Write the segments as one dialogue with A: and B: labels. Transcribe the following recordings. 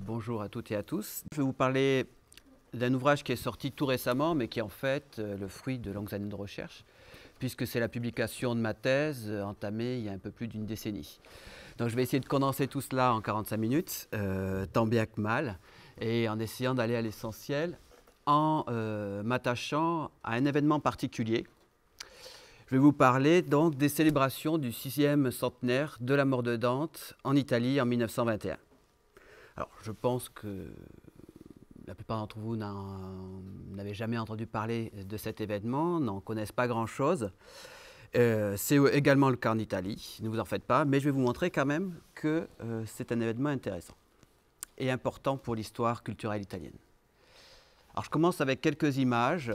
A: Bonjour à toutes et à tous. Je vais vous parler d'un ouvrage qui est sorti tout récemment, mais qui est en fait euh, le fruit de longues années de recherche, puisque c'est la publication de ma thèse euh, entamée il y a un peu plus d'une décennie. Donc je vais essayer de condenser tout cela en 45 minutes, euh, tant bien que mal, et en essayant d'aller à l'essentiel en m'attachant à un événement particulier je vais vous parler donc des célébrations du sixième centenaire de la mort de Dante en Italie en 1921. Alors, je pense que la plupart d'entre vous n'avez jamais entendu parler de cet événement, n'en connaissent pas grand-chose. Euh, c'est également le cas en Italie, ne vous en faites pas, mais je vais vous montrer quand même que euh, c'est un événement intéressant et important pour l'histoire culturelle italienne. Alors je commence avec quelques images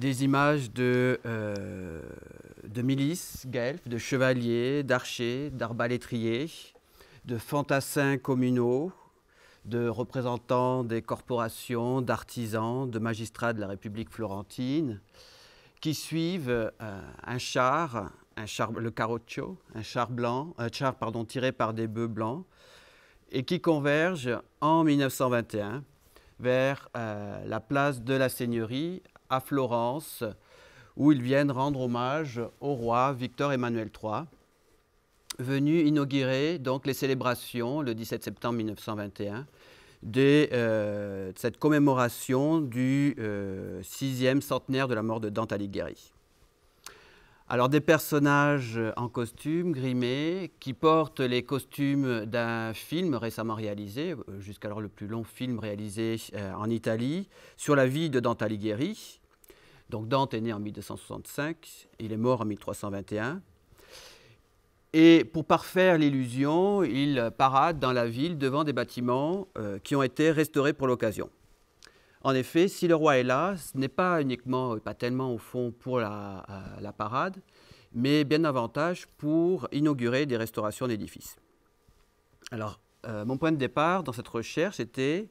A: des images de, euh, milices guelfes, de chevaliers, d'archers, d'arbalétriers, de fantassins communaux, de représentants des corporations, d'artisans, de magistrats de la République florentine, qui suivent euh, un char, le carroccio, un char blanc, un char pardon, tiré par des bœufs blancs, et qui convergent en 1921 vers euh, la place de la Seigneurie à Florence, où ils viennent rendre hommage au roi Victor Emmanuel III, venu inaugurer donc les célébrations le 17 septembre 1921 de euh, cette commémoration du euh, sixième centenaire de la mort de Dante Alighieri. Alors des personnages en costume, grimés, qui portent les costumes d'un film récemment réalisé, euh, jusqu'alors le plus long film réalisé en Italie, sur la vie de Dante Alighieri, donc Dante est né en 1265, il est mort en 1321. Et pour parfaire l'illusion, il parade dans la ville devant des bâtiments euh, qui ont été restaurés pour l'occasion. En effet, si le roi est là, ce n'est pas uniquement, pas tellement au fond pour la, euh, parade, mais bien davantage pour inaugurer des restaurations d'édifices. Alors, euh, mon point de départ dans cette recherche était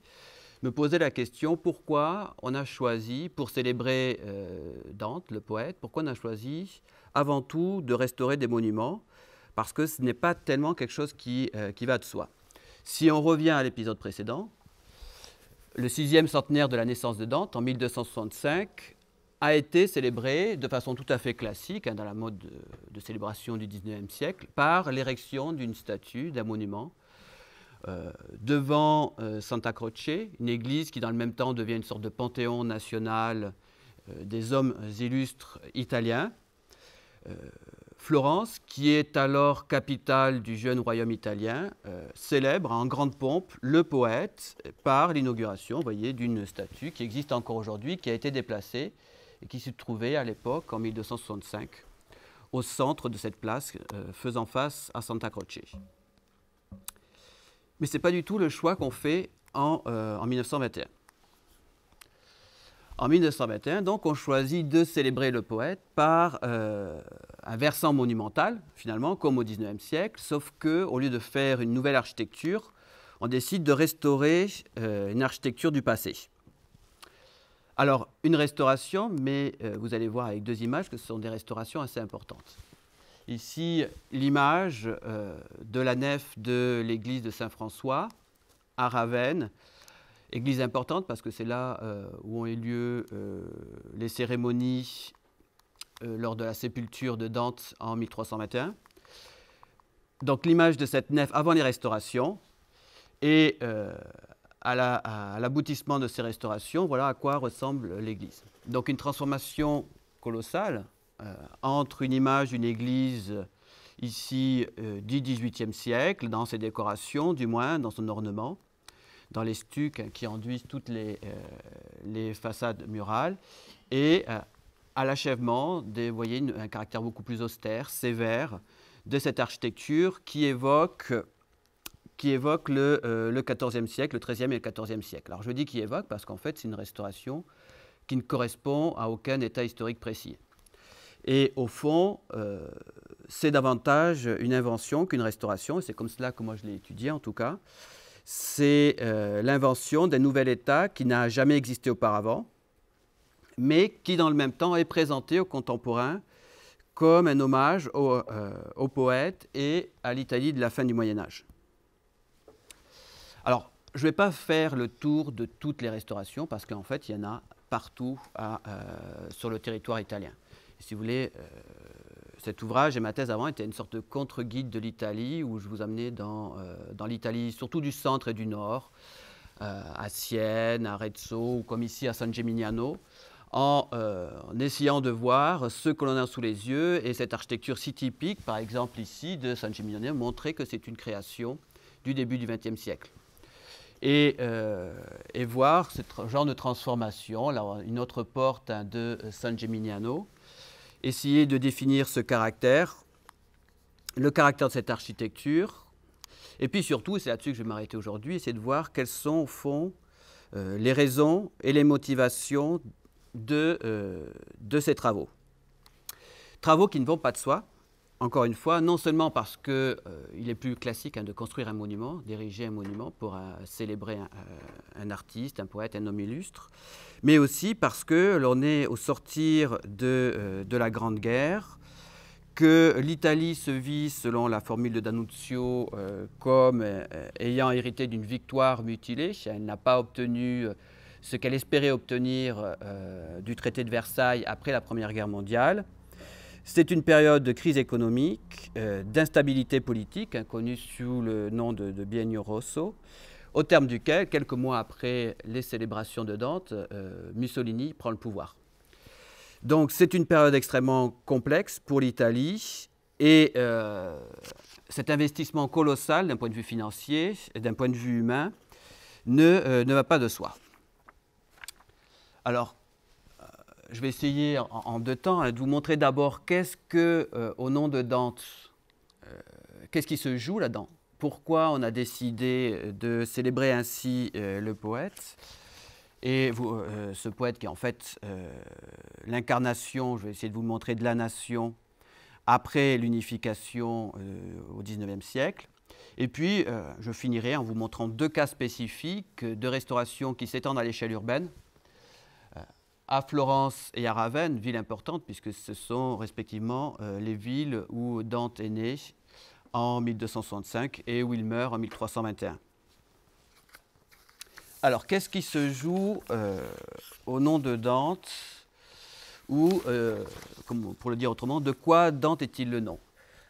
A: me poser la question pourquoi on a choisi, pour célébrer euh, Dante, le poète, pourquoi on a choisi avant tout de restaurer des monuments, parce que ce n'est pas tellement quelque chose qui, euh, va de soi. Si on revient à l'épisode précédent, le sixième centenaire de la naissance de Dante, en 1265, a été célébré de façon tout à fait classique, hein, dans la mode de, de célébration du 19e siècle, par l'érection d'une statue, d'un monument euh, devant euh, Santa Croce, une église qui dans le même temps devient une sorte de panthéon national euh, des hommes illustres italiens. Florence, qui est alors capitale du jeune royaume italien, célèbre en grande pompe le poète par l'inauguration, voyez, d'une statue qui existe encore aujourd'hui, qui a été déplacée et qui se trouvait à l'époque, en 1265, au centre de cette place, faisant face à Santa Croce mais ce n'est pas du tout le choix qu'on fait en, 1921. Euh, en 1921, donc, on choisit de célébrer le poète par euh, un versant monumental, finalement, comme au XIXe siècle, sauf qu'au lieu de faire une nouvelle architecture, on décide de restaurer euh, une architecture du passé. Alors, une restauration, mais vous allez voir avec deux images que ce sont des restaurations assez importantes. Ici, l'image euh, de la nef de l'église de Saint-François à Ravenne, église importante parce que c'est là euh, où ont eu lieu euh, les cérémonies lors de la sépulture de Dante en 1321. Donc l'image de cette nef avant les restaurations et à l'aboutissement de ces restaurations, voilà à quoi ressemble l'église. Donc une transformation colossale euh, entre une image d'une église euh, ici euh, du XVIIIe siècle, dans ses décorations du moins, dans son ornement, dans les stucs qui enduisent toutes les, les façades murales, et à l'achèvement, vous voyez un caractère beaucoup plus austère, sévère de cette architecture qui évoque qui évoque le, XIVe 14e siècle, le 13e et le 14e siècle. Alors je dis qui évoque parce qu'en fait c'est une restauration qui ne correspond à aucun état historique précis. Et au fond, euh, c'est davantage une invention qu'une restauration, c'est comme cela que moi je l'ai étudié en tout cas. C'est euh, l'invention d'un nouvel État qui n'a jamais existé auparavant, mais qui dans le même temps est présenté aux contemporains comme un hommage au, euh, aux poètes et à l'Italie de la fin du Moyen Âge. Alors, je ne vais pas faire le tour de toutes les restaurations parce qu'en fait, il y en a partout sur le territoire italien si vous voulez, euh, cet ouvrage et ma thèse avant étaient une sorte de contre-guide de l'Italie où je vous amenais dans, euh, l'Italie, surtout du centre et du nord, euh, à Sienne, à Rezzo, ou comme ici à San Geminiano, en, essayant de voir ce que l'on a sous les yeux et cette architecture si typique, par exemple ici de San Geminiano, montrer que c'est une création du début du XXe siècle. Et, voir ce genre de transformation. Là, une autre porte hein, de San Geminiano essayer de définir ce caractère, le caractère de cette architecture, et puis surtout, c'est là-dessus que je vais m'arrêter aujourd'hui, essayer de voir quelles sont au fond euh, les raisons et les motivations de, euh, de ces travaux. Travaux qui ne vont pas de soi, encore une fois, non seulement parce qu'il euh, est plus classique hein, de construire un monument, d'ériger un monument pour euh, célébrer euh, un, artiste, un poète, un homme illustre, mais aussi parce que l'on est au sortir de, de, la Grande Guerre, que l'Italie se vit, selon la formule de D'Annunzio, comme ayant hérité d'une victoire mutilée. Elle n'a pas obtenu ce qu'elle espérait obtenir du traité de Versailles après la Première Guerre mondiale. C'est une période de crise économique, euh, d'instabilité politique, hein, connue sous le nom de, de Rosso, au terme duquel, quelques mois après les célébrations de Dante, euh, Mussolini prend le pouvoir. Donc c'est une période extrêmement complexe pour l'Italie et euh, cet investissement colossal d'un point de vue financier et d'un point de vue humain ne, ne va pas de soi. Alors je vais essayer en, deux temps hein, de vous montrer d'abord qu'est-ce que, euh, au nom de Dante, euh, qu'est-ce qui se joue là-dedans Pourquoi on a décidé euh, de célébrer ainsi le poète et ce poète qui est en fait l'incarnation, je vais essayer de vous montrer, de la nation après l'unification au XIXe siècle. Et puis, je finirai en vous montrant deux cas spécifiques de restauration qui s'étendent à l'échelle urbaine, à Florence et à Ravenne, villes importantes puisque ce sont respectivement euh, les villes où Dante est né en 1265 et où il meurt en 1321. Alors, qu'est-ce qui se joue euh, au nom de Dante ou, euh, pour le dire autrement, de quoi Dante est-il le nom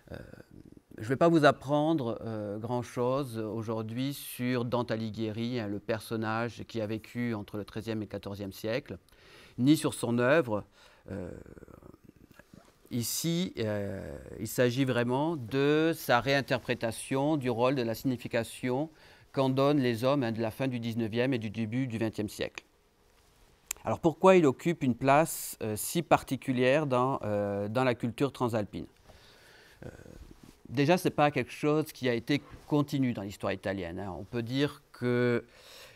A: Je ne vais pas vous apprendre grand-chose aujourd'hui sur Dante Alighieri, hein, le personnage qui a vécu entre le XIIIe et le XIVe siècle ni sur son œuvre. Euh, ici, euh, il s'agit vraiment de sa réinterprétation du rôle de la signification qu'en donnent les hommes hein, de la fin du 19e et du début du 20e siècle. Alors pourquoi il occupe une place euh, si particulière dans, dans, la culture transalpine Déjà, ce n'est pas quelque chose qui a été continu dans l'histoire italienne. Hein. On peut dire que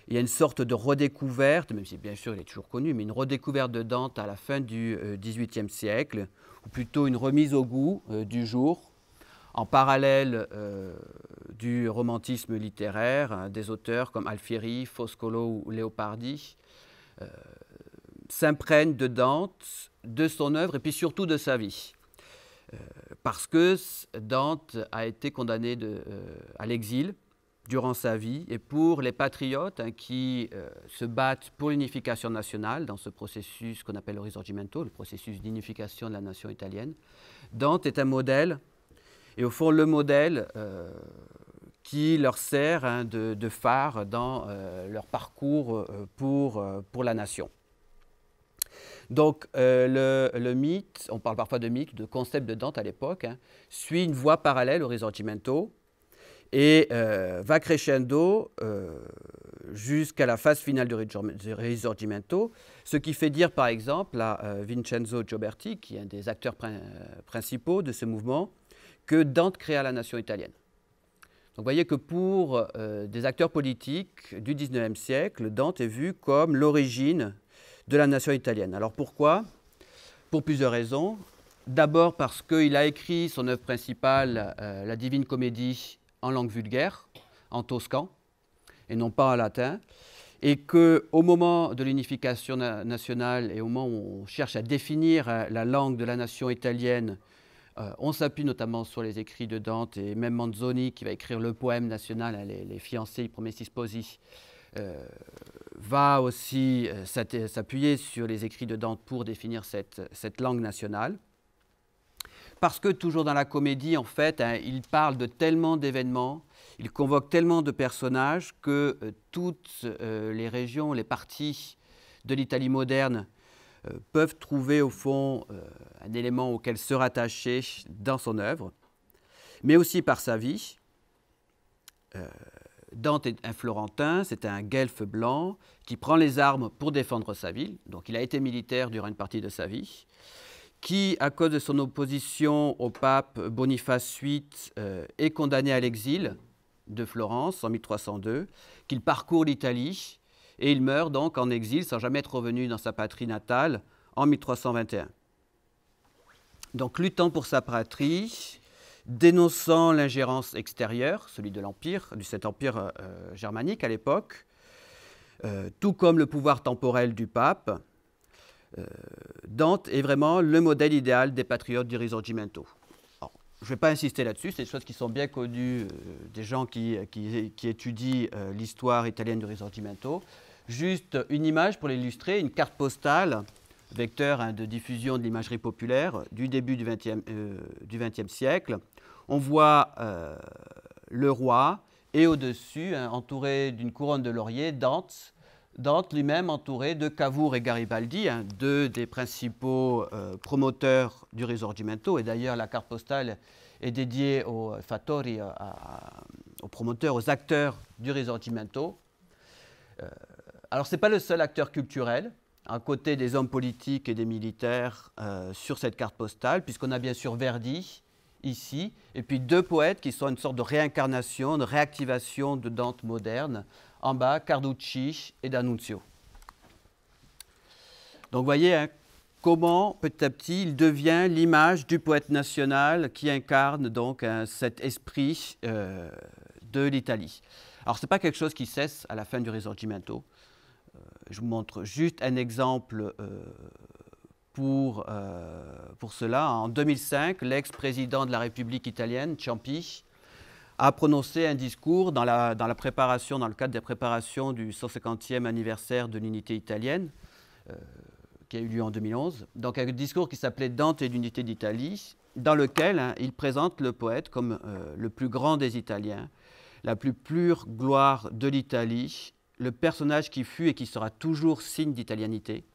A: il y a une sorte de redécouverte, même si bien sûr il est toujours connu, mais une redécouverte de Dante à la fin du euh, XVIIIe siècle, ou plutôt une remise au goût euh, du jour, en parallèle euh, du romantisme littéraire, hein, des auteurs comme Alfieri, Foscolo ou Leopardi, s'imprègnent de Dante, de son œuvre et puis surtout de sa vie. Parce que Dante a été condamné à l'exil durant sa vie et pour les patriotes hein, qui euh, se battent pour l'unification nationale dans ce processus qu'on appelle le Risorgimento, le processus d'unification de la nation italienne. Dante est un modèle, et au fond le modèle euh, qui leur sert hein, de, phare dans euh, leur parcours pour, pour la nation. Donc le, le, mythe, on parle parfois de mythe, de concept de Dante à l'époque, hein, suit une voie parallèle au Risorgimento, et euh, va crescendo euh, jusqu'à la phase finale du Risorgimento, ce qui fait dire par exemple à euh, Vincenzo Gioberti, qui est un des acteurs principaux de ce mouvement, que Dante créa la nation italienne. Donc vous voyez que pour des acteurs politiques du 19e siècle, Dante est vu comme l'origine de la nation italienne. Alors pourquoi Pour plusieurs raisons. D'abord parce qu'il a écrit son œuvre principale, La Divine Comédie, en langue vulgaire, en toscan, et non pas en latin, et qu'au moment de l'unification nationale et au moment où on cherche à définir euh, la langue de la nation italienne, euh, on s'appuie notamment sur les écrits de Dante et même Manzoni qui va écrire le poème national, hein, les, les, fiancés, promessi sposi, euh, va aussi s'appuyer sur les écrits de Dante pour définir cette langue nationale parce que toujours dans la comédie, en fait, hein, il parle de tellement d'événements, il convoque tellement de personnages que euh, toutes euh, les régions, les parties de l'Italie moderne euh, peuvent trouver au fond un élément auquel se rattacher dans son œuvre, mais aussi par sa vie. Dante est un Florentin, c'est un guelfe blanc qui prend les armes pour défendre sa ville. Donc il a été militaire durant une partie de sa vie qui, à cause de son opposition au pape Boniface VIII, euh, est condamné à l'exil de Florence en 1302, qu'il parcourt l'Italie et il meurt donc en exil sans jamais être revenu dans sa patrie natale en 1321. Donc luttant pour sa patrie, dénonçant l'ingérence extérieure, celui de l'Empire, de cet empire euh, germanique à l'époque, euh, tout comme le pouvoir temporel du pape, euh, Dante est vraiment le modèle idéal des patriotes du Risorgimento. je ne vais pas insister là-dessus, c'est des choses qui sont bien connues euh, des gens qui, étudient euh, l'histoire italienne du Risorgimento. Juste une image pour l'illustrer, une carte postale, vecteur hein, de diffusion de l'imagerie populaire du début du XXe siècle. On voit le roi et au-dessus, hein, entouré d'une couronne de laurier, Dante, Dante lui-même entouré de Cavour et Garibaldi, hein, deux des principaux euh, promoteurs du Risorgimento. Et d'ailleurs, la carte postale est dédiée aux euh, fattori, euh, aux promoteurs, aux acteurs du Risorgimento. alors, ce n'est pas le seul acteur culturel, à côté des hommes politiques et des militaires, sur cette carte postale, puisqu'on a bien sûr Verdi ici, et puis deux poètes qui sont une sorte de réincarnation, de réactivation de Dante moderne, en bas Carducci et D'Annunzio. Donc vous voyez hein, comment petit à petit il devient l'image du poète national qui incarne donc hein, cet esprit euh, de l'Italie. Alors ce n'est pas quelque chose qui cesse à la fin du Risorgimento. Euh, je vous montre juste un exemple euh, pour, pour cela. En 2005, l'ex-président de la République italienne, Ciampi, a prononcé un discours dans la, dans la préparation, dans le cadre des préparations du 150e anniversaire de l'unité italienne, euh, qui a eu lieu en 2011. Donc un discours qui s'appelait Dante et l'unité d'Italie, dans lequel hein, il présente le poète comme euh, le plus grand des Italiens, la plus pure gloire de l'Italie, le personnage qui fut et qui sera toujours signe d'italianité,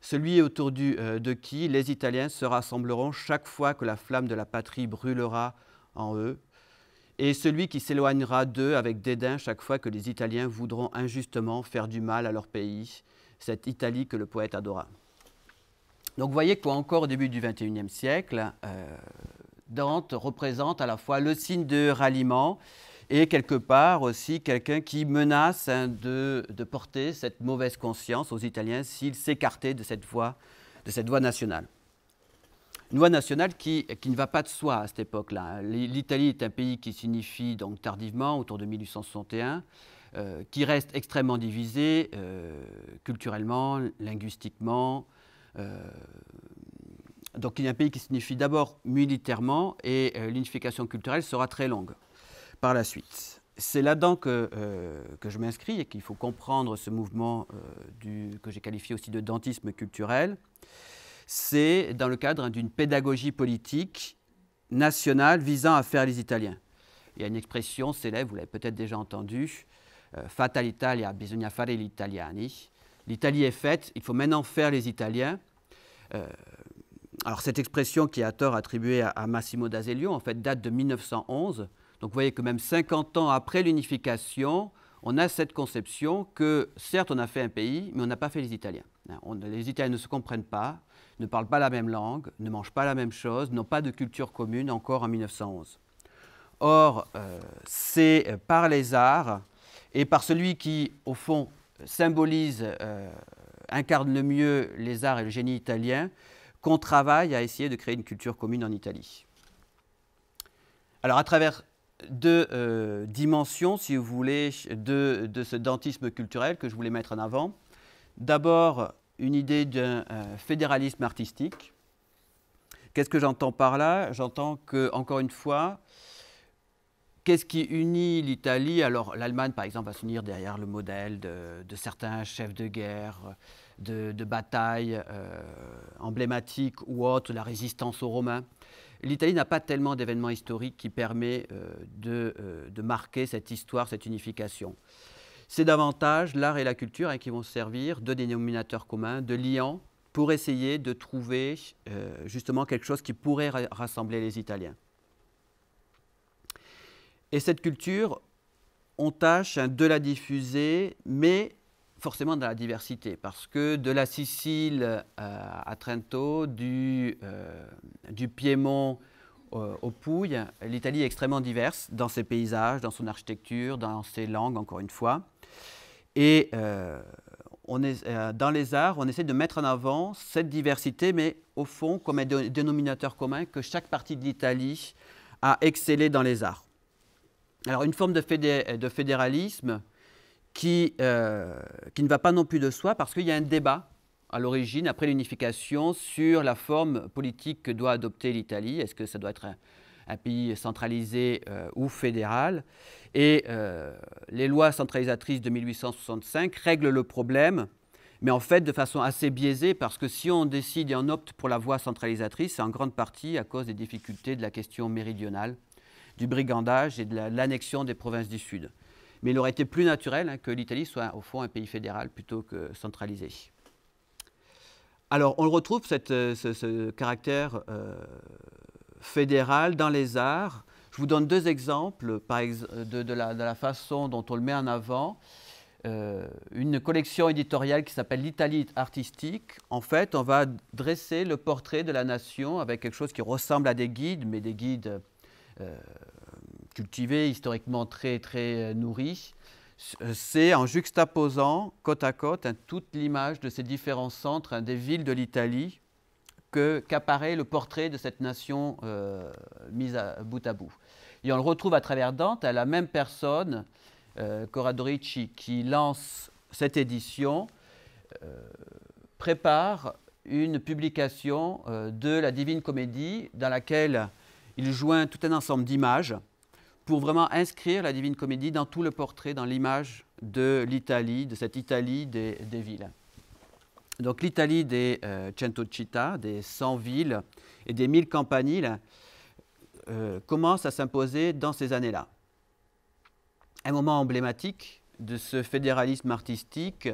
A: celui autour du, euh, de qui les Italiens se rassembleront chaque fois que la flamme de la patrie brûlera en eux, et celui qui s'éloignera d'eux avec dédain chaque fois que les Italiens voudront injustement faire du mal à leur pays, cette Italie que le poète adora. Donc vous voyez quoi encore au début du XXIe siècle, euh, Dante représente à la fois le signe de ralliement et quelque part aussi quelqu'un qui menace hein, de, porter cette mauvaise conscience aux Italiens s'ils s'écartaient de cette voie, de cette voie nationale. Une loi nationale qui, ne va pas de soi à cette époque-là. L'Italie est un pays qui signifie donc tardivement, autour de 1861, euh, qui reste extrêmement divisé euh, culturellement, linguistiquement. Euh, donc il y a un pays qui signifie d'abord militairement et l'unification culturelle sera très longue par la suite. C'est là-dedans que, que, je m'inscris et qu'il faut comprendre ce mouvement du, que j'ai qualifié aussi de dentisme culturel c'est dans le cadre d'une pédagogie politique nationale visant à faire les Italiens. Il y a une expression célèbre, vous l'avez peut-être déjà entendue, euh, Fata l'Italia, bisogna fare gli italiani. L'Italie est faite, il faut maintenant faire les Italiens. Euh, alors cette expression qui est à tort attribuée à, Massimo d'Azeglio, en fait, date de 1911. Donc vous voyez que même 50 ans après l'unification, on a cette conception que certes on a fait un pays, mais on n'a pas fait les Italiens. Hein, les Italiens ne se comprennent pas, ne parlent pas la même langue, ne mangent pas la même chose, n'ont pas de culture commune encore en 1911. Or, euh, c'est par les arts et par celui qui, au fond, symbolise, euh, incarne le mieux les arts et le génie italien, qu'on travaille à essayer de créer une culture commune en Italie. Alors, à travers deux euh, dimensions, si vous voulez, de, ce dentisme culturel que je voulais mettre en avant. D'abord, une idée d'un euh, fédéralisme artistique. Qu'est-ce que j'entends par là J'entends que, encore une fois, Qu'est-ce qui unit l'Italie Alors l'Allemagne, par exemple, va s'unir derrière le modèle de, certains chefs de guerre, de, batailles euh, emblématiques ou autres, la résistance aux Romains. L'Italie n'a pas tellement d'événements historiques qui permettent euh, de, marquer cette histoire, cette unification c'est davantage l'art et la culture hein, qui vont servir de dénominateur commun, de liant, pour essayer de trouver euh, justement quelque chose qui pourrait rassembler les Italiens. Et cette culture, on tâche hein, de la diffuser, mais forcément dans la diversité, parce que de la Sicile à Trento, du, euh, du Piémont aux Pouilles, l'Italie est extrêmement diverse dans ses paysages, dans son architecture, dans ses langues, encore une fois. Et euh, euh, dans les arts, on essaie de mettre en avant cette diversité, mais au fond, comme un dénominateur commun, que chaque partie de l'Italie a excellé dans les arts. Alors, une forme de, fédéralisme qui, euh, qui ne va pas non plus de soi, parce qu'il y a un débat à l'origine, après l'unification, sur la forme politique que doit adopter l'Italie. Est-ce que ça doit être un pays centralisé euh, ou fédéral. Et euh, les lois centralisatrices de 1865 règlent le problème, mais en fait de façon assez biaisée, parce que si on décide et on opte pour la voie centralisatrice, c'est en grande partie à cause des difficultés de la question méridionale, du brigandage et de l'annexion des provinces du Sud. Mais il aurait été plus naturel hein, que l'Italie soit au fond un pays fédéral plutôt que centralisé. Alors on retrouve euh, ce, caractère fédérale dans les arts. Je vous donne deux exemples de, la, façon dont on le met en avant. Euh, une collection éditoriale qui s'appelle l'Italie artistique. En fait, on va dresser le portrait de la nation avec quelque chose qui ressemble à des guides, mais des guides euh, cultivés, historiquement très, très euh, nourris. C'est en juxtaposant côte à côte hein, toute l'image de ces différents centres hein, des villes de l'Italie qu'apparaît le portrait de cette nation euh, mise à bout à bout. Et on le retrouve à travers Dante, à la même personne, euh, qui lance cette édition, euh, prépare une publication euh, de la Divine Comédie dans laquelle il joint tout un ensemble d'images pour vraiment inscrire la Divine Comédie dans tout le portrait, dans l'image de l'Italie, de cette Italie des villes. Donc l'Italie des euh, cento città, des 100 villes et des 1000 campaniles euh, commence à s'imposer dans ces années-là. Un moment emblématique de ce fédéralisme artistique,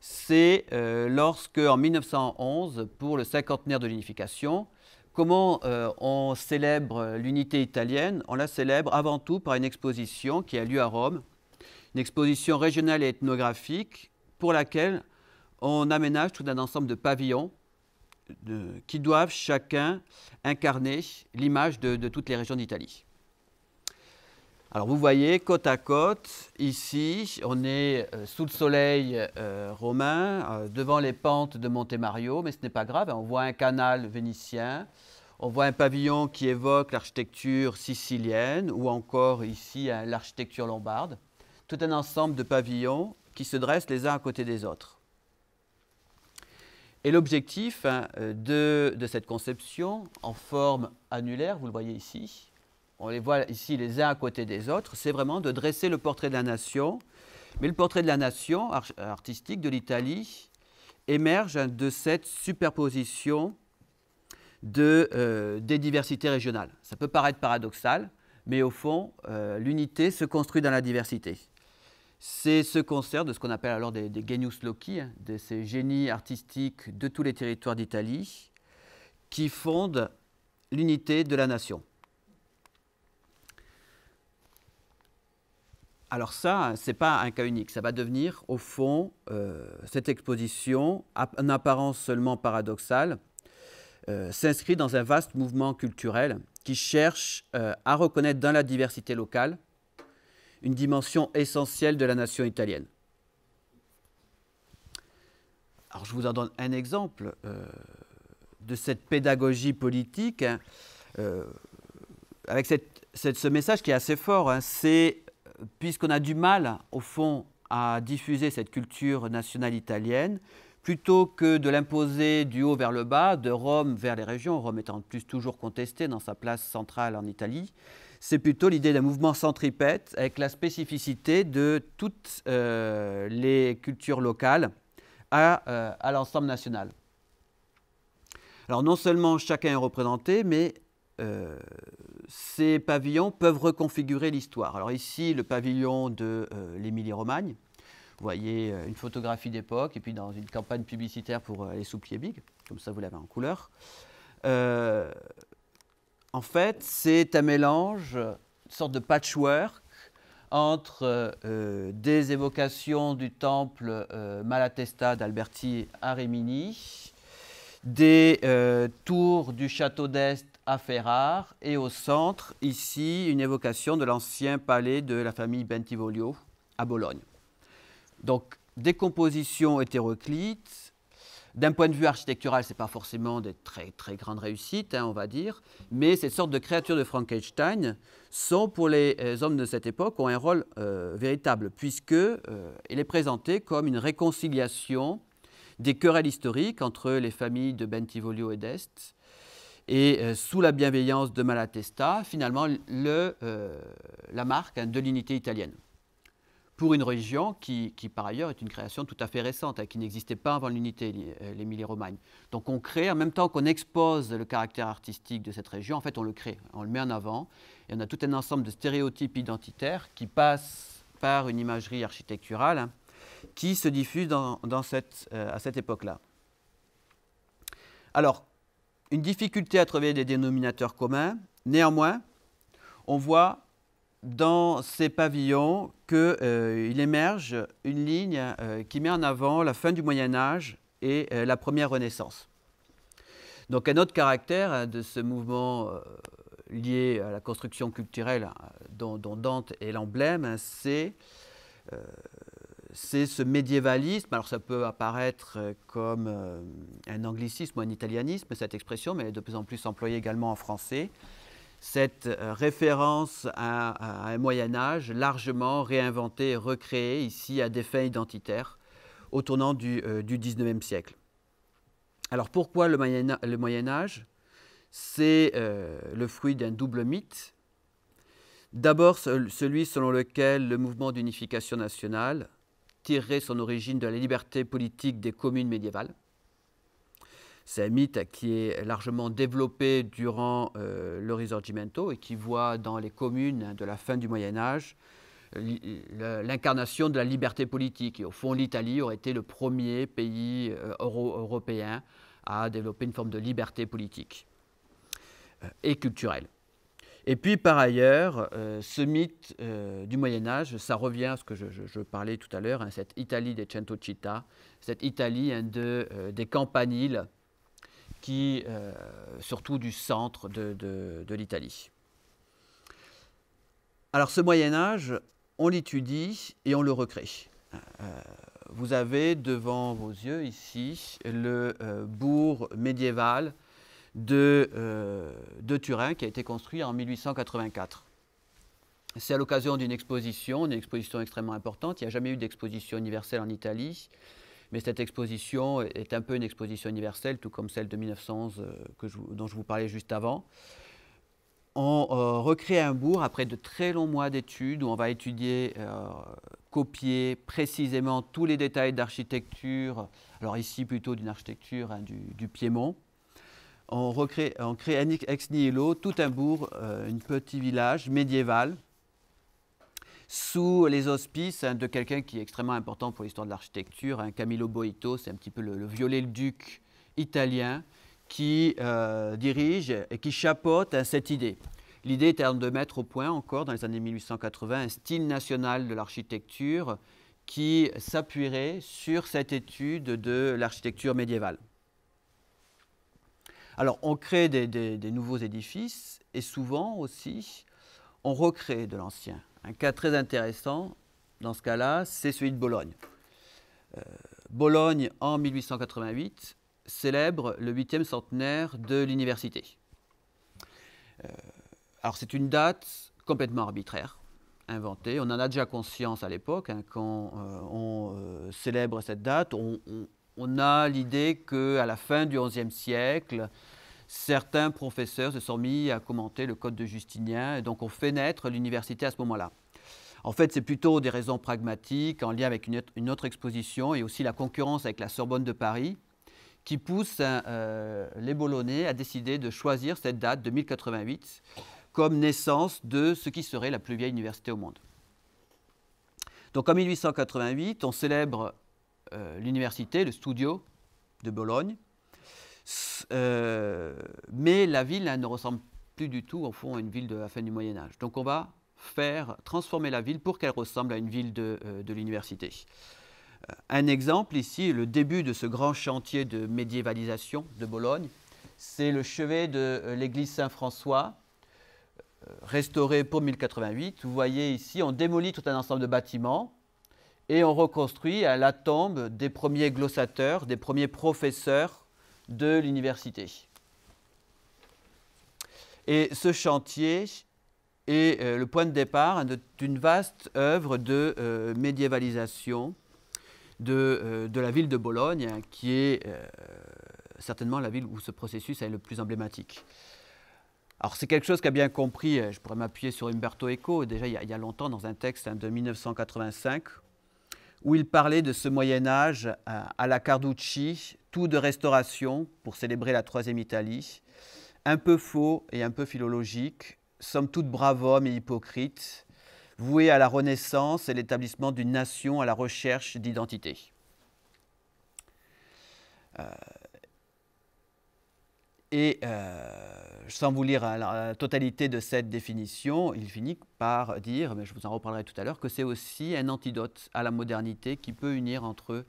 A: c'est euh, lorsque, en 1911, pour le cinquantenaire de l'unification, comment on célèbre l'unité italienne On la célèbre avant tout par une exposition qui a lieu à Rome, une exposition régionale et ethnographique pour laquelle on aménage tout un ensemble de pavillons qui doivent chacun incarner l'image de, toutes les régions d'Italie. Alors vous voyez, côte à côte, ici, on est euh, sous le soleil euh, romain, euh, devant les pentes de Monte Mario, mais ce n'est pas grave, hein. on voit un canal vénitien, on voit un pavillon qui évoque l'architecture sicilienne, ou encore ici hein, l'architecture lombarde, tout un ensemble de pavillons qui se dressent les uns à côté des autres. Et l'objectif hein, euh, de, cette conception en forme annulaire, vous le voyez ici, on les voit ici les uns à côté des autres, c'est vraiment de dresser le portrait de la nation. Mais le portrait de la nation artistique de l'Italie émerge hein, de cette superposition de, euh, des diversités régionales. Ça peut paraître paradoxal, mais au fond, euh, l'unité se construit dans la diversité. C'est ce concert de ce qu'on appelle alors des, des genius loci, hein, de ces génies artistiques de tous les territoires d'Italie, qui fondent l'unité de la nation. Alors ça, hein, ce n'est pas un cas unique, ça va devenir au fond euh, cette exposition, en apparence seulement paradoxale, euh, s'inscrit dans un vaste mouvement culturel qui cherche euh, à reconnaître dans la diversité locale une dimension essentielle de la nation italienne. Alors je vous en donne un exemple euh, de cette pédagogie politique, hein, euh, avec ce message qui est assez fort, hein. c'est puisqu'on a du mal, au fond, à diffuser cette culture nationale italienne, plutôt que de l'imposer du haut vers le bas, de Rome vers les régions, Rome étant plus toujours contestée dans sa place centrale en Italie, c'est plutôt l'idée d'un mouvement centripète avec la spécificité de toutes euh, les cultures locales euh, à, l'ensemble national. Alors non seulement chacun est représenté, mais euh, ces pavillons peuvent reconfigurer l'histoire. Alors ici, le pavillon de l'Émilie-Romagne. Vous voyez une photographie d'époque et puis dans une campagne publicitaire pour les pieds big, comme ça vous l'avez en couleur. En fait, c'est un mélange, une sorte de patchwork entre euh, euh, des évocations du temple euh, Malatesta d'Alberti à Rimini, des tours du château d'Est à Ferrare, et au centre, ici, une évocation de l'ancien palais de la famille Bentivoglio à Bologne. Donc, des compositions hétéroclites, d'un point de vue architectural, ce n'est pas forcément des très, très grandes réussites, hein, on va dire, mais ces sortes de créatures de Frankenstein sont, pour les euh, hommes de cette époque, ont un rôle euh, véritable, puisque euh, elle est présentée comme une réconciliation des querelles historiques entre les familles de Bentivoglio et d'Est, et sous la bienveillance de Malatesta, finalement, la marque hein, de l'unité italienne pour une région qui, qui, par ailleurs, est une création tout à fait récente, hein, qui n'existait pas avant l'unité, euh, l'Émilie-Romagne. Donc on crée, en même temps qu'on expose le caractère artistique de cette région, en fait on le crée, on le met en avant, et on a tout un ensemble de stéréotypes identitaires qui passent par une imagerie architecturale hein, qui se diffuse dans, cette, euh, à cette époque-là. Alors, une difficulté à trouver des dénominateurs communs, néanmoins, on voit dans ces pavillons qu'il euh, émerge une ligne euh, qui met en avant la fin du Moyen Âge et euh, la première Renaissance. Donc un autre caractère hein, de ce mouvement lié à la construction culturelle hein, dont, Dante est l'emblème, hein, c'est c'est ce médiévalisme. Alors ça peut apparaître comme un anglicisme ou un italianisme, cette expression, mais elle est de plus en plus employée également en français cette euh, référence à, un Moyen Âge largement réinventé et recréé ici à des fins identitaires au tournant du, XIXe euh, 19e siècle. Alors pourquoi le Moyen, Âge C'est euh, le fruit d'un double mythe. D'abord celui selon lequel le mouvement d'unification nationale tirerait son origine de la liberté politique des communes médiévales. C'est un mythe qui est largement développé durant euh, le Risorgimento et qui voit dans les communes de la fin du Moyen Âge l'incarnation de la liberté politique. Et au fond, l'Italie aurait été le premier pays euh, européen à développer une forme de liberté politique euh, et culturelle. Et puis par ailleurs, ce mythe du Moyen Âge, ça revient à ce que je, parlais tout à l'heure, hein, cette Italie des Città, cette Italie hein, de, des campaniles qui, euh, surtout du centre de, l'Italie. Alors ce Moyen Âge, on l'étudie et on le recrée. Euh, vous avez devant vos yeux ici le euh, bourg médiéval de, de, Turin qui a été construit en 1884. C'est à l'occasion d'une exposition, une exposition extrêmement importante. Il n'y a jamais eu d'exposition universelle en Italie. Mais cette exposition est un peu une exposition universelle, tout comme celle de 1911 euh, dont je vous parlais juste avant. On euh, recrée un bourg après de très longs mois d'études où on va étudier, euh, copier précisément tous les détails d'architecture, alors ici plutôt d'une architecture hein, du, Piémont. On, recrée, on crée ex nihilo tout un bourg, une un petit village médiéval sous les auspices hein, de quelqu'un qui est extrêmement important pour l'histoire de l'architecture, hein, Camillo Boito, c'est un petit peu le, violet-le-duc italien qui euh, dirige et qui chapeaute hein, cette idée. L'idée était de mettre au point encore dans les années 1880 un style national de l'architecture qui s'appuierait sur cette étude de l'architecture médiévale. Alors on crée des nouveaux édifices et souvent aussi on recrée de l'ancien. Un cas très intéressant dans ce cas-là, c'est celui de Bologne. Euh, Bologne, en 1888, célèbre le huitième centenaire de l'université. Euh, alors c'est une date complètement arbitraire, inventée. On en a déjà conscience à l'époque, hein, quand euh, on célèbre cette date, on, on a l'idée qu'à la fin du XIe siècle, certains professeurs se sont mis à commenter le Code de Justinien, et donc on fait naître l'université à ce moment-là. En fait, c'est plutôt des raisons pragmatiques, en lien avec une autre exposition, et aussi la concurrence avec la Sorbonne de Paris, qui pousse euh, euh, les Bolognais à décider de choisir cette date de 1088 comme naissance de ce qui serait la plus vieille université au monde. Donc en 1888, on célèbre euh, l'université, le studio de Bologne, euh, mais la ville ne ressemble plus du tout, au fond, à une ville de la fin du Moyen Âge. Donc on va faire transformer la ville pour qu'elle ressemble à une ville de, euh, de l'université. Euh, un exemple ici, le début de ce grand chantier de médiévalisation de Bologne, c'est le chevet de l'église Saint-François, restauré pour 1088. Vous voyez ici, on démolit tout un ensemble de bâtiments et on reconstruit à la tombe des premiers glossateurs, des premiers professeurs de l'université. Et ce chantier est euh, le point de départ d'une vaste œuvre de euh, médiévalisation euh, de, la ville de Bologne, hein, qui est certainement la ville où ce processus est le plus emblématique. Alors c'est quelque chose qu'a bien compris, je pourrais m'appuyer sur Umberto Eco, déjà il y, a, longtemps dans un texte hein, de 1985, où il parlait de ce Moyen Âge à la Carducci tout de restauration pour célébrer la troisième Italie, un peu faux et un peu philologique, somme toute brave homme et hypocrites, voué à la Renaissance et l'établissement d'une nation à la recherche d'identité. Euh, et euh, sans vous lire la, totalité de cette définition, il finit par dire, mais je vous en reparlerai tout à l'heure, que c'est aussi un antidote à la modernité qui peut unir entre eux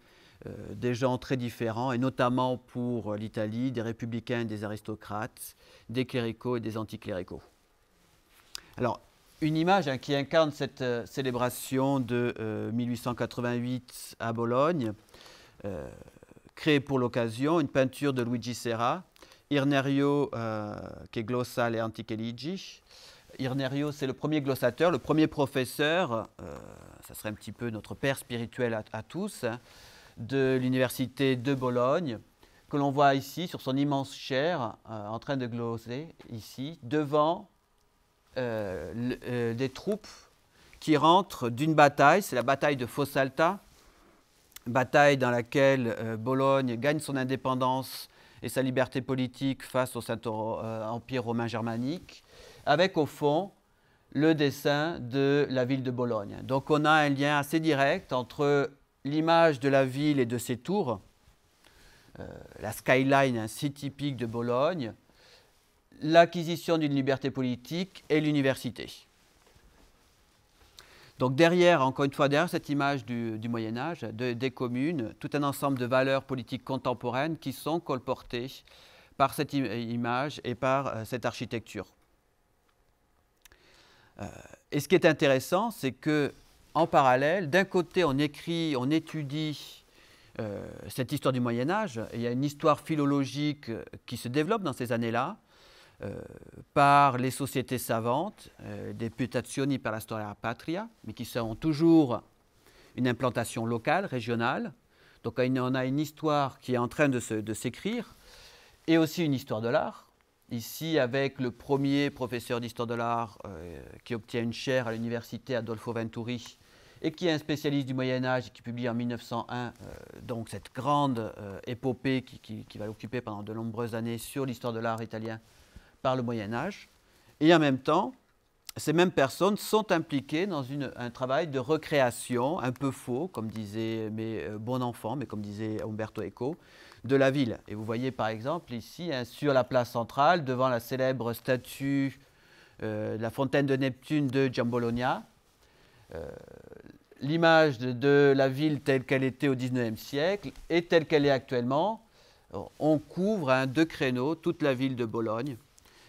A: euh, des gens très différents, et notamment pour euh, l'Italie, des républicains, des aristocrates, des cléricaux et des anticléricaux. Alors, une image hein, qui incarne cette euh, célébration de 1888 à Bologne, créée pour l'occasion, une peinture de Luigi Serra, Irnerio qui est glossal et antichelici. Irnerio, c'est le premier glossateur, le premier professeur, ça serait un petit peu notre père spirituel à, tous, hein, de l'université de Bologne, que l'on voit ici sur son immense chair euh, en train de gloser, ici, devant euh, euh, des troupes qui rentrent d'une bataille, c'est la bataille de Fossalta, bataille dans laquelle Bologne gagne son indépendance et sa liberté politique face au Saint-Empire romain germanique, avec au fond le dessin de la ville de Bologne. Donc on a un lien assez direct entre l'image de la ville et de ses tours, euh, la skyline ainsi typique de Bologne, l'acquisition d'une liberté politique et l'université. Donc derrière, encore une fois, derrière cette image du, Moyen Âge, des communes, tout un ensemble de valeurs politiques contemporaines qui sont colportées par cette image et par euh, cette architecture. Euh, et ce qui est intéressant, c'est que en parallèle, d'un côté, on écrit, on étudie euh, cette histoire du Moyen Âge, il y a une histoire philologique euh, qui se développe dans ces années-là, euh, par les sociétés savantes, des deputazioni per la storia patria, mais qui sont toujours une implantation locale, régionale. Donc on a une histoire qui est en train de s'écrire, et aussi une histoire de l'art, Ici, avec le premier professeur d'histoire de l'art euh, qui obtient une chaire à l'université Adolfo Venturi et qui est un spécialiste du Moyen Âge et qui publie en 1901 euh, donc cette grande euh, épopée qui, va l'occuper pendant de nombreuses années sur l'histoire de l'art italien par le Moyen Âge. Et en même temps, ces mêmes personnes sont impliquées dans un travail de recréation un peu faux, comme disait mais, Bon Enfant, mais comme disait Umberto Eco, de la ville. Et vous voyez par exemple ici, hein, sur la place centrale, devant la célèbre statue euh, la fontaine de Neptune de Giambologna, euh, l'image de, la ville telle qu'elle était au 19e siècle et telle qu'elle est actuellement. Euh, on couvre de hein, deux créneaux, toute la ville de Bologne,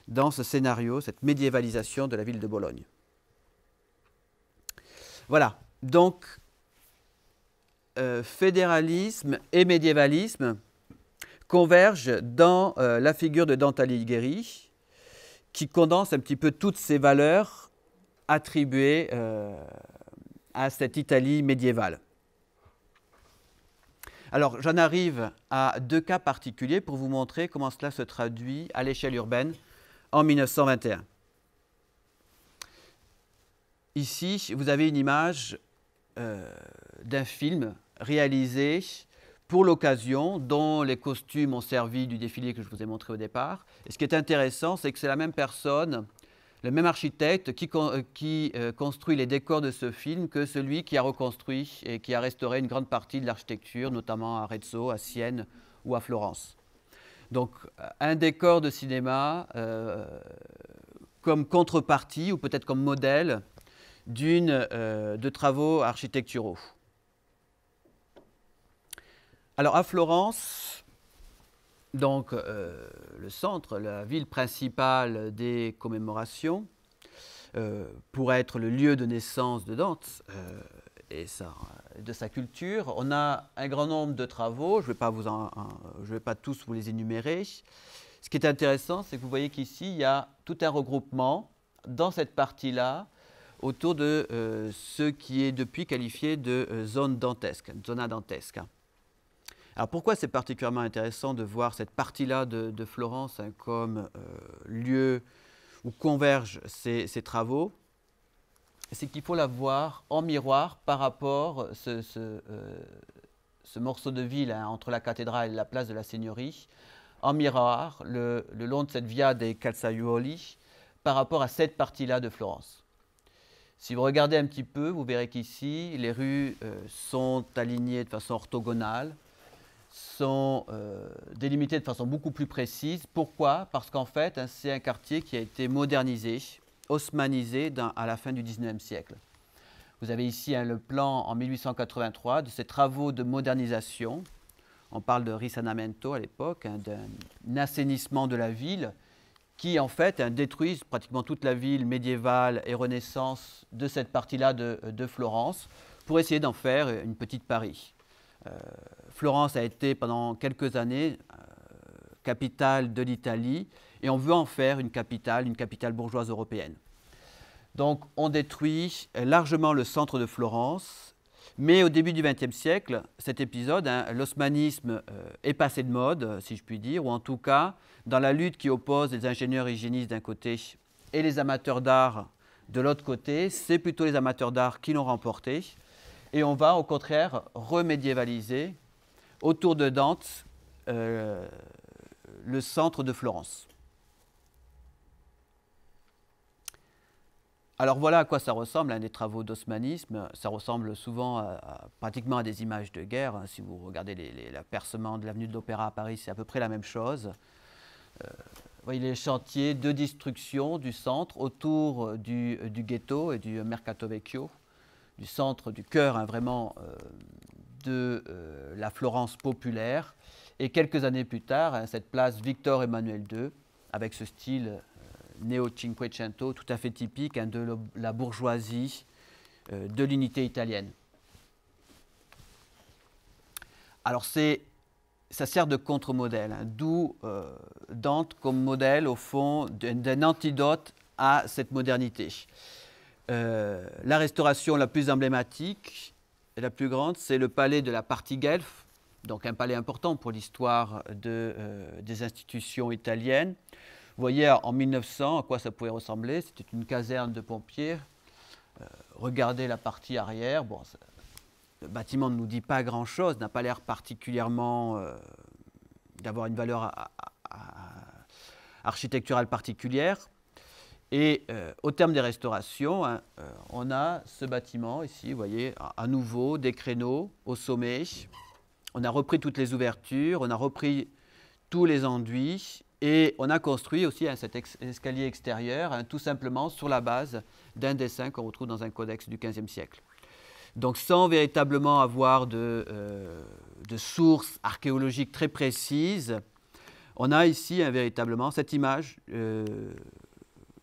A: dans ce scénario, cette médiévalisation de la ville de Bologne. Voilà, donc fédéralisme et médiévalisme, convergent dans euh, la figure de Dante Alighieri, qui condense un petit peu toutes ces valeurs attribuées euh, à cette Italie médiévale. Alors j'en arrive à deux cas particuliers pour vous montrer comment cela se traduit à l'échelle urbaine en 1921. Ici, vous avez une image euh, d'un film réalisé pour l'occasion, dont les costumes ont servi du défilé que je vous ai montré au départ. Et ce qui est intéressant, c'est que c'est la même personne, le même architecte qui, euh, qui euh, construit les décors de ce film que celui qui a reconstruit et qui a restauré une grande partie de l'architecture, notamment à Rezzo, à Sienne ou à Florence. Donc euh, un décor de cinéma comme contrepartie ou peut-être comme modèle d'une de travaux architecturaux. Alors à Florence, donc euh, le centre, la ville principale des commémorations, euh, pourrait pour être le lieu de naissance de Dante euh, et de sa culture, on a un grand nombre de travaux. Je ne vais, pas tous vous les énumérer. Ce qui est intéressant, c'est que vous voyez qu'ici, il y a tout un regroupement dans cette partie-là autour de ce qui est depuis qualifié de zone dantesque, zona dantesque. Alors pourquoi c'est particulièrement intéressant de voir cette partie-là de, Florence hein, comme euh, lieu où convergent ces, travaux C'est qu'il faut la voir en miroir par rapport euh, ce, euh, ce, morceau de ville hein, entre la cathédrale et la place de la Seigneurie, en miroir le, long de cette via dei Calzaiuoli par rapport à cette partie-là de Florence. Si vous regardez un petit peu, vous verrez qu'ici, les rues sont alignées de façon orthogonale, sont euh, délimités de façon beaucoup plus précise. Pourquoi Parce qu'en fait, hein, c'est un quartier qui a été modernisé, haussmanisé à la fin du 19e siècle. Vous avez ici hein, le plan en 1883 de ces travaux de modernisation. On parle de risanamento à l'époque, hein, d'un assainissement de la ville qui en fait détruisent pratiquement toute la ville médiévale et renaissance de cette partie-là de, euh, Florence pour essayer d'en faire euh, une petite Paris. Florence a été pendant quelques années euh, capitale de l'Italie et on veut en faire une capitale, une capitale bourgeoise européenne. Donc on détruit largement le centre de Florence, mais au début du XXe siècle, cet épisode, hein, l'osmanisme euh, est passé de mode, euh, si je puis dire, ou en tout cas, dans la lutte qui oppose les ingénieurs hygiénistes d'un côté et les amateurs d'art de l'autre côté, c'est plutôt les amateurs d'art qui l'ont remporté, et on va au contraire remédiévaliser autour de Dante, euh, le centre de Florence. Alors voilà à quoi ça ressemble, un des travaux d'osmanisme. Ça ressemble souvent pratiquement à des images de guerre. Hein. Si vous regardez les, percement de l'avenue de l'Opéra à Paris, c'est à peu près la même chose. vous euh, voyez les chantiers de destruction du centre autour euh, du, ghetto et du Mercato Vecchio, du centre, du cœur hein, vraiment de euh, la Florence populaire. Et quelques années plus tard, hein, cette place Victor Emmanuel II, avec ce style euh, néo-cinquecento tout à fait typique hein, de la bourgeoisie, euh, de l'unité italienne. Alors ça sert de contre-modèle, hein, d'où Dante comme modèle au fond d'un antidote à cette modernité. la restauration la plus emblématique la plus grande, c'est le palais de la partie guelfe, donc un palais important pour l'histoire euh, des institutions italiennes. Vous voyez en 1900 à quoi ça pouvait ressembler. C'était une caserne de pompiers. Euh, regardez la partie arrière. Bon, le bâtiment ne nous dit pas grand-chose, n'a pas l'air particulièrement euh, d'avoir une valeur architecturale particulière. Et euh, au terme des restaurations, hein, euh, on a ce bâtiment ici, vous voyez, à nouveau des créneaux au sommet. On a repris toutes les ouvertures, on a repris tous les enduits et on a construit aussi hein, cet escalier extérieur hein, tout simplement sur la base d'un dessin qu'on retrouve dans un codex du XVe siècle. Donc sans véritablement avoir de, euh, de sources archéologiques très précises, on a ici véritablement cette image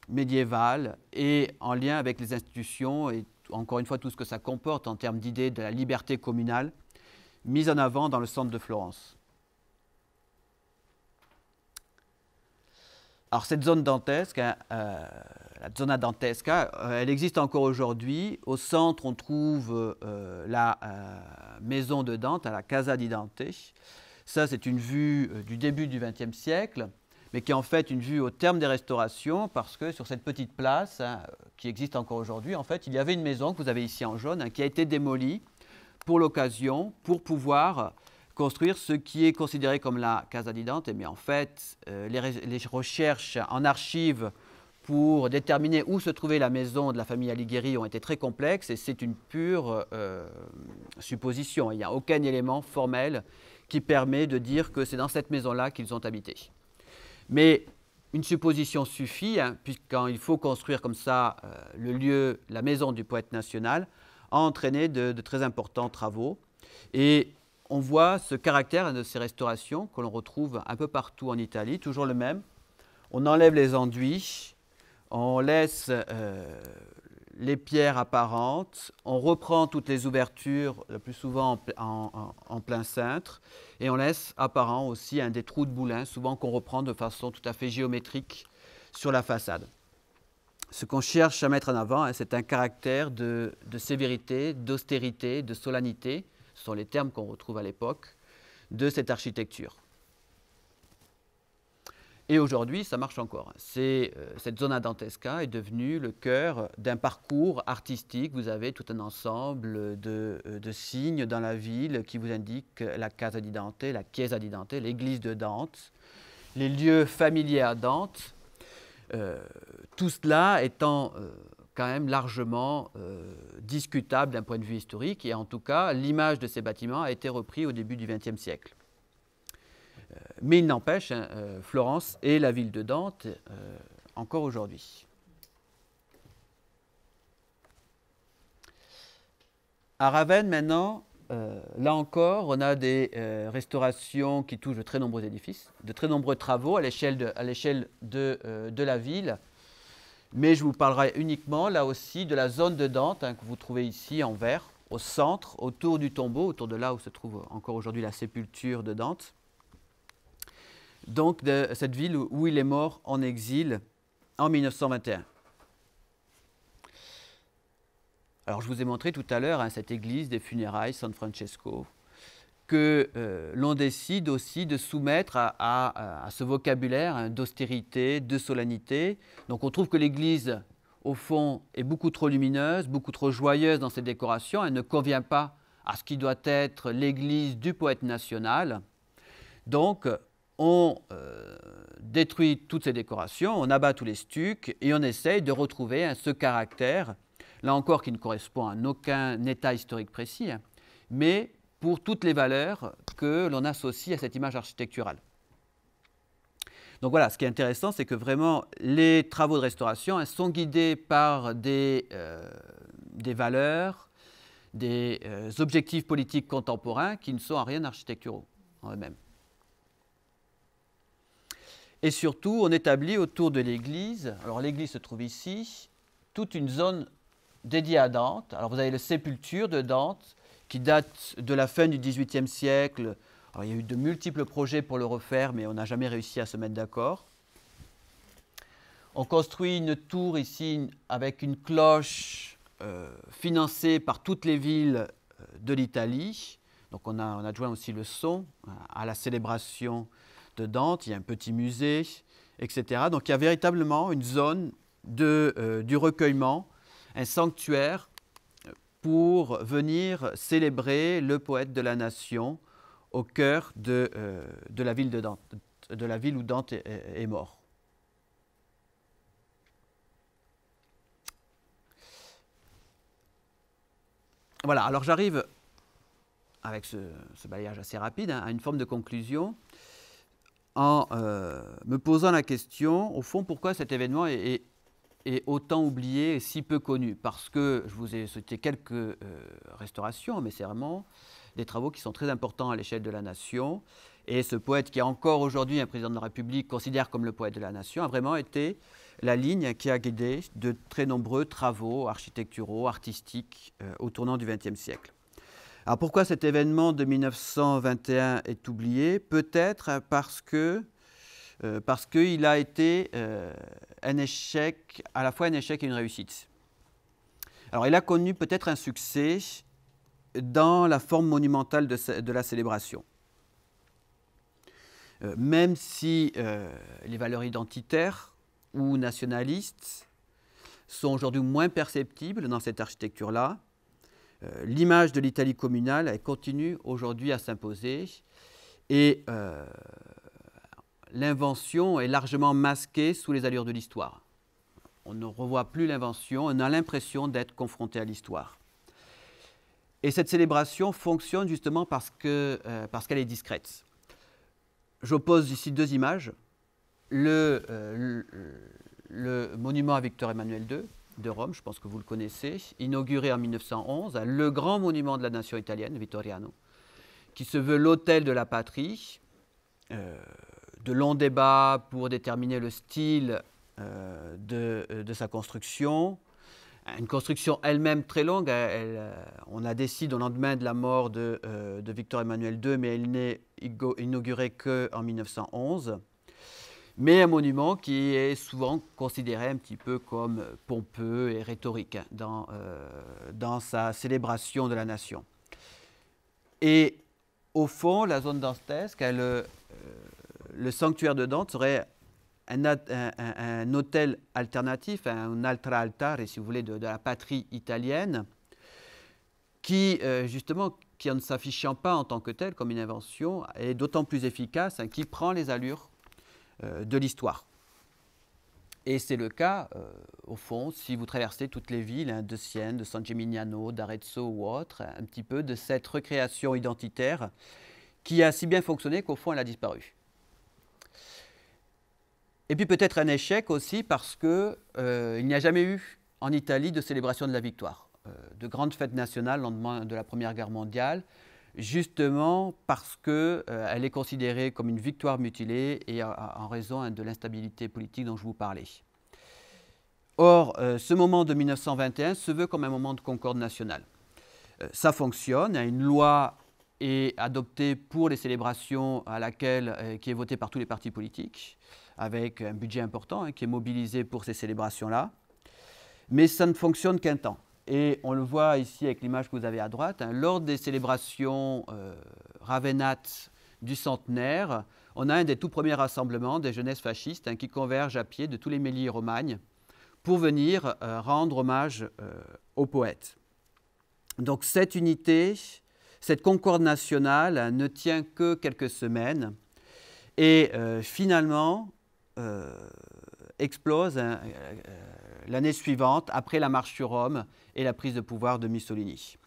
A: médiévale et en lien avec les institutions et encore une fois tout ce que ça comporte en termes d'idées de la liberté communale mise en avant dans le centre de Florence. Alors cette zone dantesque, hein, euh, la zona dantesca, euh, elle existe encore aujourd'hui. Au centre, on trouve euh, la maison de Dante, à la Casa di Dante. Ça, c'est une vue du début du XXe siècle mais qui est en fait une vue au terme des restaurations, parce que sur cette petite place, hein, qui existe encore aujourd'hui, en fait, il y avait une maison que vous avez ici en jaune, hein, qui a été démolie pour l'occasion, pour pouvoir construire ce qui est considéré comme la Casa d'Idante. mais en fait, euh, les, recherches en archives pour déterminer où se trouvait la maison de la famille Alighieri ont été très complexes et c'est une pure euh, supposition. Il n'y a aucun élément formel qui permet de dire que c'est dans cette maison-là qu'ils ont habité. Mais une supposition suffit, hein, puisqu'il faut construire comme ça euh, le lieu, la maison du poète national, a entraîné de, très importants travaux. Et on voit ce caractère de ces restaurations que l'on retrouve un peu partout en Italie, toujours le même. On enlève les enduits, on laisse euh, les pierres apparentes, on reprend toutes les ouvertures, le plus souvent en, plein cintre, et on laisse apparent aussi un des trous de boulin, souvent qu'on reprend de façon tout à fait géométrique sur la façade. Ce qu'on cherche à mettre en avant, hein, c'est un caractère de, de sévérité, d'austérité, de solennité, ce sont les termes qu'on retrouve à l'époque, de cette architecture. Et aujourd'hui, ça marche encore. Euh, cette zone cette zona dantesca est devenue le cœur d'un parcours artistique. Vous avez tout un ensemble euh, de, signes dans la ville qui vous indiquent la casa di Dante, la chiesa di Dante, l'église de Dante, les lieux familiers à Dante. Euh, tout cela étant quand même largement discutable d'un point de vue historique, et en tout cas, l'image de ces bâtiments a été reprise au début du XXe siècle. Euh, mais il n'empêche, hein, euh, Florence est la ville de Dante euh, encore aujourd'hui. À Ravenne, maintenant, là encore, on a des restaurations qui touchent de très nombreux édifices, de très nombreux travaux à l'échelle de, la ville. Mais je vous parlerai uniquement, là aussi, de la zone de Dante hein, que vous trouvez ici en vert, au centre, autour du tombeau, autour de là où se trouve encore aujourd'hui la sépulture de Dante donc de cette ville où il est mort en exil en 1921. Alors je vous ai montré tout à l'heure hein, cette église des funérailles San Francesco que euh, l'on décide aussi de soumettre à, ce vocabulaire hein, d'austérité, de solennité. Donc on trouve que l'Église, au fond, est beaucoup trop lumineuse, beaucoup trop joyeuse dans ses décorations. Elle ne convient pas à ce qui doit être l'Église du poète national. Donc on euh, détruit toutes ces décorations, on abat tous les stucs et on essaye de retrouver ce caractère, là encore qui ne correspond à aucun état historique précis, hein, mais pour toutes les valeurs que l'on associe à cette image architecturale. Donc voilà, ce qui est intéressant, c'est que vraiment les travaux de restauration hein, sont guidés par des, euh, valeurs, des euh, objectifs politiques contemporains qui ne sont en rien architecturaux en eux-mêmes. Et surtout, on établit autour de l'église, alors l'église se trouve ici, toute une zone dédiée à Dante. Alors vous avez le sépulture de Dante qui date de la fin du XVIIIe siècle. Alors, il y a eu de multiples projets pour le refaire, mais on n'a jamais réussi à se mettre d'accord. On construit une tour ici avec une cloche euh, financée par toutes les villes euh, de l'Italie. Donc on a, on a, joint aussi le son euh, à la célébration de Dante, il y a un petit musée, etc. Donc il y a véritablement une zone de, euh, du recueillement, un sanctuaire pour venir célébrer le poète de la nation au cœur de, euh, la, ville de la ville où Dante est, mort. Voilà, alors j'arrive avec ce, ce, balayage assez rapide hein, à une forme de conclusion en euh, me posant la question, au fond, pourquoi cet événement est, autant oublié et si peu connu Parce que je vous ai cité quelques euh, restaurations, mais c'est vraiment des travaux qui sont très importants à l'échelle de la nation. Et ce poète, qui est encore aujourd'hui un président de la République, considère comme le poète de la nation, a vraiment été la ligne qui a guidé de très nombreux travaux architecturaux, artistiques euh, au tournant du XXe siècle. Alors pourquoi cet événement de 1921 est oublié Peut-être parce que euh, parce qu'il a été euh, un échec, à la fois un échec et une réussite. Alors il a connu peut-être un succès dans la forme monumentale de, la célébration. Euh, même si les valeurs identitaires ou nationalistes sont aujourd'hui moins perceptibles dans cette architecture-là, euh, l'image de l'Italie communale continue aujourd'hui à s'imposer et euh, l'invention est largement masquée sous les allures de l'histoire. On ne revoit plus l'invention, on a l'impression d'être confronté à l'histoire. Et cette célébration fonctionne justement parce euh, qu'elle est discrète. J'oppose ici deux images. le monument à Victor Emmanuel II, de Rome, je pense que vous le connaissez, inauguré en 1911, le grand monument de la nation italienne, Vittoriano, qui se veut l'hôtel de la patrie. Euh, de longs débats pour déterminer le style euh, euh, de, sa construction. Une construction elle-même très longue. Hein, on la décide au lendemain de la mort de, de Victor Emmanuel II, mais elle n'est inaugurée qu'en 1911 mais un monument qui est souvent considéré un petit peu comme pompeux et rhétorique dans, euh, dans sa célébration de la nation. Et au fond, la zone dantesque, elle, euh, le sanctuaire de Dante serait un, un, hôtel alternatif, un altra altare, si vous voulez, de, la patrie italienne, qui euh, justement qui en ne s'affichant pas en tant que tel comme une invention, est d'autant plus efficace hein, qui prend les allures euh, de l'histoire. Et c'est le cas, euh, au fond, si vous traversez toutes les villes hein, de Sienne, de San Gimignano, d'Arezzo ou autre, un petit peu de cette recréation identitaire qui a si bien fonctionné qu'au fond, elle a disparu. Et puis peut-être un échec aussi parce qu'il euh, n'y a jamais eu en Italie de célébration de la victoire, de grandes fêtes nationales lendemain de la Première Guerre mondiale justement parce qu'elle euh, est considérée comme une victoire mutilée et en raison de l'instabilité politique dont je vous parlais. Or, euh, ce moment de 1921 se veut comme un moment de concorde nationale. Euh, ça fonctionne, hein, une loi est adoptée pour les célébrations à laquelle, qui est votée par tous les partis politiques, avec un budget important hein, qui est mobilisé pour ces célébrations-là. Mais ça ne fonctionne qu'un temps. Et on le voit ici avec l'image que vous avez à droite, hein. lors des célébrations euh, ravenates du centenaire, on a un des tout premiers rassemblements des jeunesses fascistes hein, qui convergent à pied de tous les méliers romagnes pour venir euh, rendre hommage euh, au poète. Donc cette unité, cette concorde nationale hein, ne tient que quelques semaines et euh, finalement explose l'année suivante après la marche sur Rome et la prise de pouvoir de Mussolini.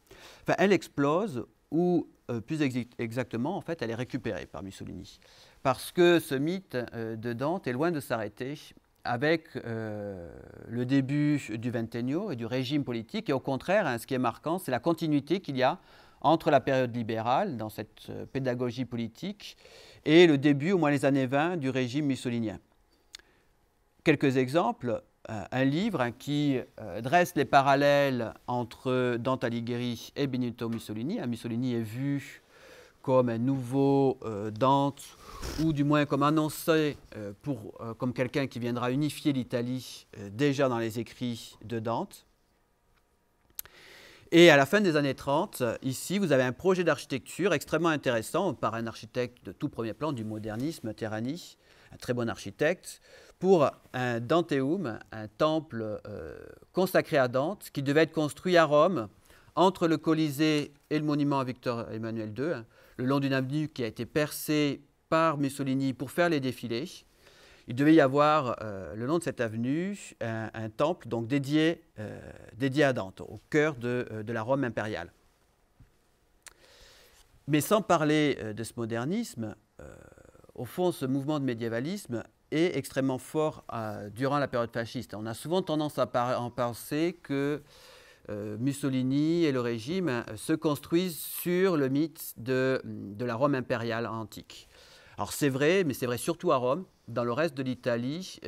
A: Enfin, elle explose, ou euh, plus exactement, en fait, elle est récupérée par Mussolini. Parce que ce mythe euh, de Dante est loin de s'arrêter avec euh, le début du ventennio et du régime politique. Et au contraire, hein, ce qui est marquant, c'est la continuité qu'il y a entre la période libérale, dans cette pédagogie politique, et le début, au moins les années 20, du régime mussolinien. Quelques exemples. Euh, un livre hein, qui euh, dresse les parallèles entre Dante Alighieri et Benito Mussolini. Hein, Mussolini est vu comme un nouveau euh, Dante, ou du moins comme annoncé pour, comme quelqu'un qui viendra unifier l'Italie déjà dans les écrits de Dante. Et à la fin des années 30, ici, vous avez un projet d'architecture extrêmement intéressant par un architecte de tout premier plan du modernisme, Terrani, un très bon architecte, pour un Danteum, un temple euh, consacré à Dante, qui devait être construit à Rome, entre le Colisée et le monument à Victor Emmanuel II, hein, le long d'une avenue qui a été percée par Mussolini pour faire les défilés. Il devait y avoir, euh, le long de cette avenue, un, temple donc dédié, euh, dédié à Dante, au cœur de, de la Rome impériale. Mais sans parler de ce modernisme, au fond, ce mouvement de médiévalisme est extrêmement fort euh, durant la période fasciste. On a souvent tendance à penser que euh, Mussolini et le régime euh, se construisent sur le mythe de, la Rome impériale antique. Alors c'est vrai, mais c'est vrai surtout à Rome. Dans le reste de l'Italie,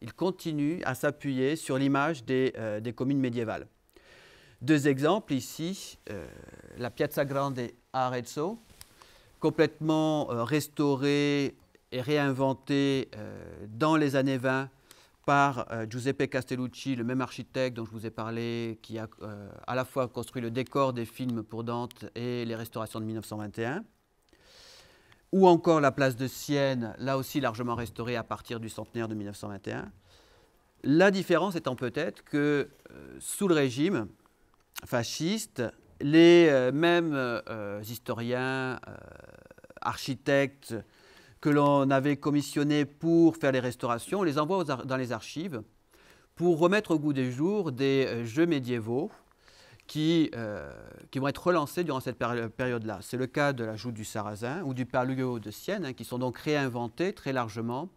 A: il continue à s'appuyer sur l'image des, des, communes médiévales. Deux exemples ici, la Piazza Grande à e Arezzo, complètement restaurée est réinventé euh, dans les années 20 par euh, Giuseppe Castellucci, le même architecte dont je vous ai parlé, qui a euh, à la fois construit le décor des films pour Dante et les restaurations de 1921 ou encore la place de Sienne, là aussi largement restaurée à partir du centenaire de 1921. La différence étant peut-être que sous le régime fasciste, les mêmes historiens, architectes, que l'on avait commissionné pour faire les restaurations, on les envoie dans les archives pour remettre au goût des jours des euh, jeux médiévaux euh, qui, vont être relancés durant cette période-là. C'est le cas de la joue du Sarrasin ou du palio de Sienne, hein, qui sont donc réinventés très largement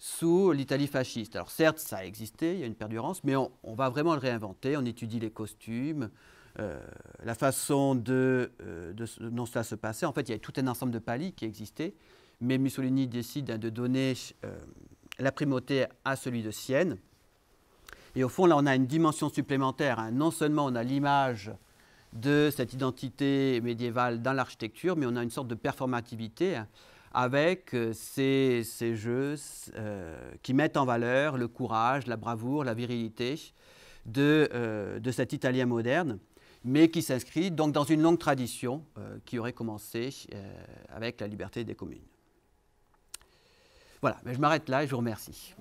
A: sous l'Italie fasciste. Alors certes, ça a existé, il y a une perdurance, mais on, va vraiment le réinventer, on étudie les costumes, euh, la façon dont cela se passait. En fait, il y a tout un ensemble de palis qui existaient, mais Mussolini décide hein, de donner euh, la primauté à celui de Sienne. Et au fond, là, on a une dimension supplémentaire. Hein. Non seulement on a l'image de cette identité médiévale dans l'architecture, mais on a une sorte de performativité hein, avec euh, ces, jeux euh, qui mettent en valeur le courage, la bravoure, la virilité de, de cet Italien moderne mais qui s'inscrit donc dans une longue tradition qui aurait commencé avec la liberté des communes. Voilà, mais ben, je m'arrête là et je vous remercie.